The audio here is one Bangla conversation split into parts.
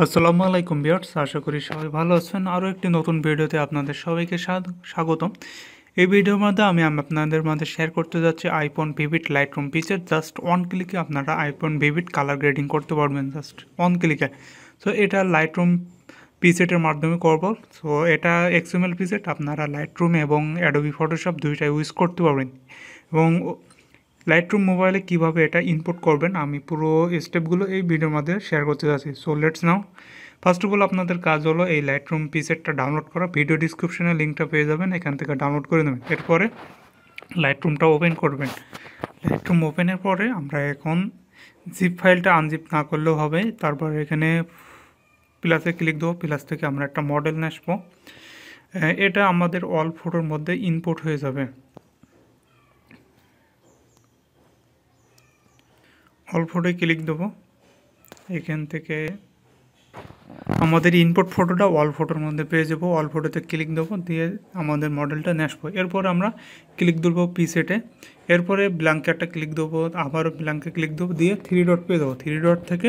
আসসালামু আলাইকুম বিয়ার্স আশা করি সবাই ভালো আছেন আরও একটি নতুন ভিডিওতে আপনাদের সবাইকে স্বাগতম এই ভিডিওর মধ্যে আমি আপনাদের মধ্যে শেয়ার করতে যাচ্ছি আইফোন ভিভিট রুম পিসের জাস্ট ওয়ান ক্লিকে আপনারা আইফোন ভিভিট কালার গ্রেডিং করতে পারবেন জাস্ট ওয়ান ক্লিকে সো এটা লাইট রুম পিসেটের মাধ্যমে করব সো এটা এক্সএমএল পিসেট আপনারা লাইটরুম এবং অ্যাডোবি ফটোশপ দুইটাই ইউজ করতে পারবেন এবং লাইটরুম মোবাইলে কিভাবে এটা ইনপুট করবেন আমি পুরো স্টেপগুলো এই ভিডিওর মধ্যে শেয়ার করতে যাচ্ছি so let's now first of all আপনাদের কাজ হলো এই লাইটরুম পিসেটটা ডাউনলোড করা ভিডিও ডিসক্রিপশনে লিঙ্কটা পেয়ে যাবেন এখান থেকে ডাউনলোড করে নেবেন এরপরে লাইটরুমটা ওপেন করবেন লাইটরুম ওপেনের পরে আমরা এখন জিপ ফাইলটা আনজিপ না করলেও হবে তারপর এখানে প্লাসে ক্লিক দেবো প্লাস থেকে আমরা একটা মডেল নিয়ে আসবো এটা আমাদের অল ফটোর মধ্যে ইনপুট হয়ে যাবে অল ফটোে ক্লিক দেবো এখান থেকে আমাদের ইনপুট ফটোটা ওয়াল ফটোর মধ্যে পেয়ে যাবো অল ফটোতে ক্লিক দেবো দিয়ে আমাদের মডেলটা নেসবো এরপর আমরা ক্লিক দেবো পি সেটে এরপরে ব্ল্যাঙ্কেটটা ক্লিক দেবো আবার ব্ল্যাঙ্কে ক্লিক দেবো দিয়ে থ্রি ডট পেয়ে দেবো থ্রি ডট থেকে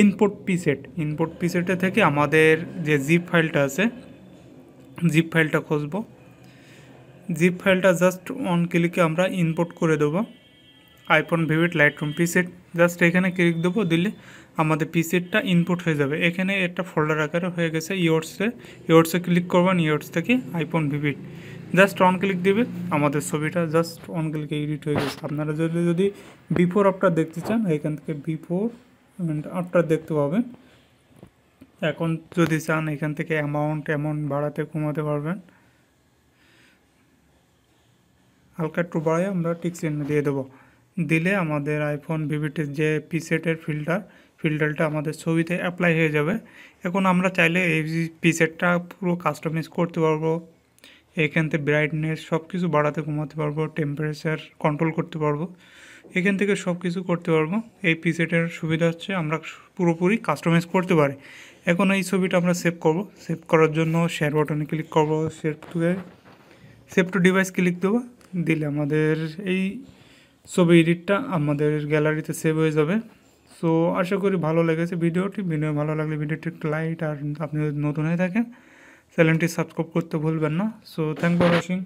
ইনপুট পি সেট ইনপুট পি সেটে থেকে আমাদের যে জিপ ফাইলটা আছে জিপ ফাইলটা খুঁজবো জিপ ফাইলটা জাস্ট অন ক্লিকে আমরা ইনপুট করে দেবো iPhone vivid Lightroom preset just এখানে ক্লিক দেবো দিলে আমাদের পিসেটটা ইনপুট হয়ে যাবে এখানে একটা ফোল্ডার আকারে হয়ে গেছে ইয়োর্সে ইয়োর্সে ক্লিক করবেন ইয়োর্স থেকে iPhone vivid just on click দিবে আমাদের ছবিটা জাস্ট অন ক্লিকে এডিট হয়ে গেছে আপনারা যদি যদি বিফোর আফটার দেখতে চান এখান থেকে বিফোর আফটার দেখতে পাবেন এখন যদি চান এখান থেকে অ্যামাউন্ট অ্যামাউন্ট বাড়াতে কমাতে পারবেন হালকা একটু বাড়াই আমরা টিক চিহ্ন দিয়ে দেবো দিলে আমাদের আইফোন ভিভিটির যে পিসেটের ফিল্টার ফিল্টারটা আমাদের ছবিতে অ্যাপ্লাই হয়ে যাবে এখন আমরা চাইলে এই পিসেটটা পুরো কাস্টমাইজ করতে পারবো এখান থেকে ব্রাইটনেস সব কিছু বাড়াতে কমাতে পারবো টেম্পারেচার কন্ট্রোল করতে পারবো এখান থেকে সব কিছু করতে পারবো এই পিসেটের সুবিধা হচ্ছে আমরা পুরোপুরি কাস্টমাইজ করতে পারি এখন এই ছবিটা আমরা সেভ করব সেভ করার জন্য শেয়ার বাটনে ক্লিক করবো save to save to device click দেবো দিলে আমাদের এই ছবি এডিটটা আমাদের গ্যালারিতে সেভ হয়ে যাবে সো আশা করি ভালো লেগেছে ভিডিওটি ভিডিও ভালো লাগলে ভিডিওটি একটু লাইট আর আপনি যদি নতুন হয়ে থাকেন চ্যানেলটি সাবস্ক্রাইব করতে ভুলবেন না সো থ্যাংক ফর ওয়াচিং